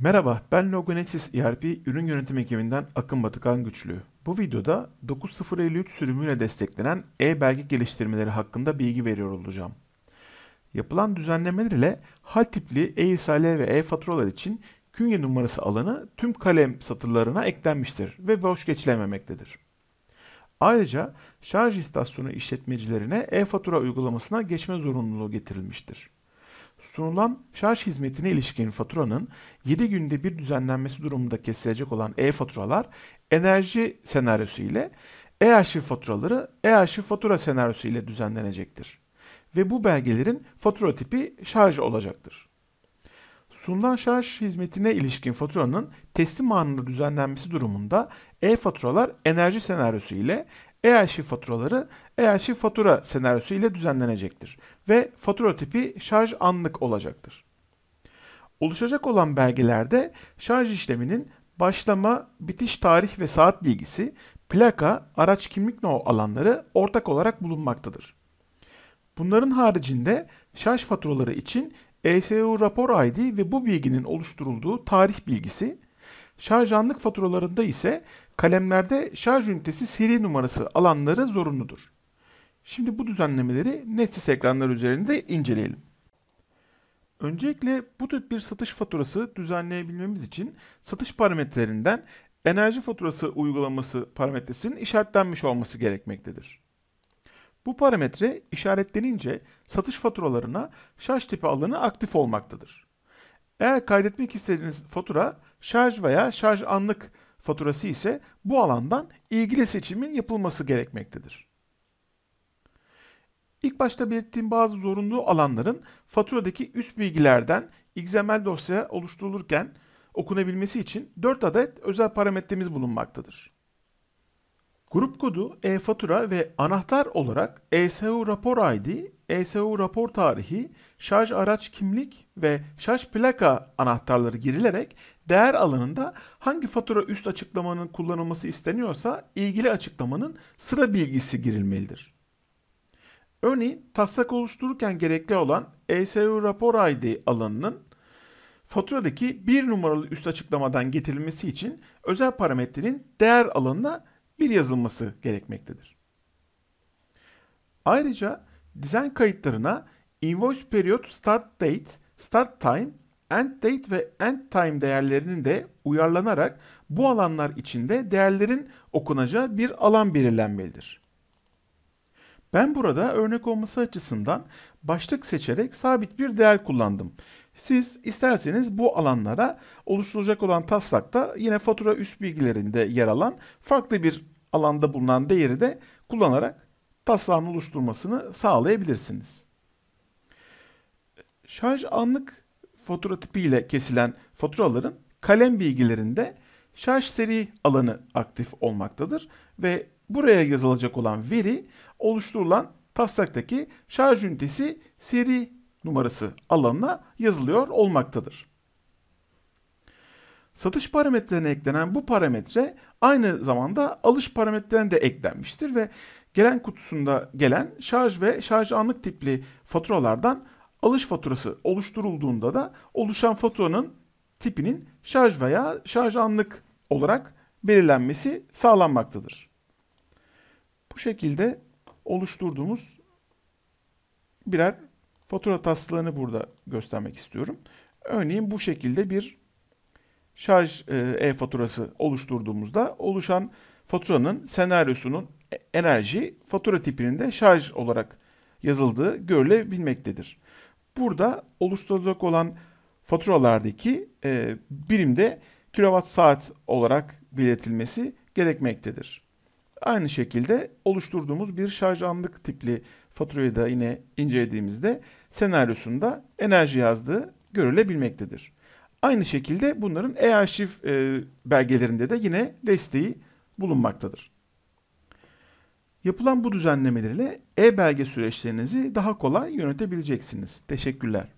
Merhaba, ben Logonetis ERP ürün yönetim ekibinden Akın Batıkan Güçlü. Bu videoda 9053 sürümüyle desteklenen e-belge geliştirmeleri hakkında bilgi veriyor olacağım. Yapılan düzenlemeler ile hal tipli e-isale ve e-faturalar için künye numarası alanı tüm kalem satırlarına eklenmiştir ve boş geçilememektedir. Ayrıca şarj istasyonu işletmecilerine e-fatura uygulamasına geçme zorunluluğu getirilmiştir. Sunulan şarj hizmetine ilişkin faturanın 7 günde bir düzenlenmesi durumunda kesilecek olan e-faturalar enerji senaryosu ile e-arşiv faturaları e-arşiv fatura senaryosu ile düzenlenecektir. Ve bu belgelerin fatura tipi şarj olacaktır. Sunulan şarj hizmetine ilişkin faturanın teslim anında düzenlenmesi durumunda e-faturalar enerji senaryosu ile e-arşiv faturaları e-arşiv fatura senaryosu ile düzenlenecektir ve fatura tipi şarj anlık olacaktır. Oluşacak olan belgelerde şarj işleminin başlama, bitiş tarih ve saat bilgisi, plaka, araç kimlik no alanları ortak olarak bulunmaktadır. Bunların haricinde şarj faturaları için ESU rapor ID ve bu bilginin oluşturulduğu tarih bilgisi, Şarj anlık faturalarında ise kalemlerde şarj ünitesi seri numarası alanları zorunludur. Şimdi bu düzenlemeleri NetSys ekranlar üzerinde inceleyelim. Öncelikle bu tip bir satış faturası düzenleyebilmemiz için satış parametrelerinden enerji faturası uygulaması parametresinin işaretlenmiş olması gerekmektedir. Bu parametre işaretlenince satış faturalarına şarj tipi alanı aktif olmaktadır. Eğer kaydetmek istediğiniz fatura şarj veya şarj anlık faturası ise bu alandan ilgili seçimin yapılması gerekmektedir. İlk başta belirttiğim bazı zorunlu alanların faturadaki üst bilgilerden XML dosya oluşturulurken okunabilmesi için 4 adet özel parametremiz bulunmaktadır. Grup kodu e-fatura ve anahtar olarak ESU rapor ID, ESU rapor tarihi, şarj araç kimlik ve şarj plaka anahtarları girilerek değer alanında hangi fatura üst açıklamanın kullanılması isteniyorsa ilgili açıklamanın sıra bilgisi girilmelidir. Örneğin taslak oluştururken gerekli olan ESU rapor ID alanının faturadaki bir numaralı üst açıklamadan getirilmesi için özel parametrenin değer alanına bir yazılması gerekmektedir. Ayrıca dizayn kayıtlarına invoice period start date, start time, end date ve end time değerlerinin de uyarlanarak bu alanlar içinde değerlerin okunacağı bir alan belirlenmelidir. Ben burada örnek olması açısından başlık seçerek sabit bir değer kullandım. Siz isterseniz bu alanlara oluşturulacak olan taslakta yine fatura üst bilgilerinde yer alan farklı bir alanda bulunan değeri de kullanarak taslağın oluşturmasını sağlayabilirsiniz. Şarj anlık fatura tipi ile kesilen faturaların kalem bilgilerinde şarj seri alanı aktif olmaktadır ve buraya yazılacak olan veri oluşturulan taslaktaki şarj ünitesi seri numarası alanına yazılıyor olmaktadır. Satış parametrelerine eklenen bu parametre aynı zamanda alış parametrelerine de eklenmiştir ve gelen kutusunda gelen şarj ve şarj anlık tipli faturalardan alış faturası oluşturulduğunda da oluşan faturanın tipinin şarj veya şarj anlık olarak belirlenmesi sağlanmaktadır. Bu şekilde oluşturduğumuz birer fatura taslağını burada göstermek istiyorum. Örneğin bu şekilde bir şarj e, e-faturası oluşturduğumuzda oluşan faturanın senaryosunun enerji fatura tipinde şarj olarak yazıldığı görülebilmektedir. Burada oluşturulacak olan faturalardaki e, birimde kilowatt saat olarak belirtilmesi gerekmektedir. Aynı şekilde oluşturduğumuz bir şarj anlık tipli faturayı da yine incelediğimizde senaryosunda enerji yazdığı görülebilmektedir. Aynı şekilde bunların e-arşiv e, belgelerinde de yine desteği bulunmaktadır. Yapılan bu düzenlemelerle e-belge süreçlerinizi daha kolay yönetebileceksiniz. Teşekkürler.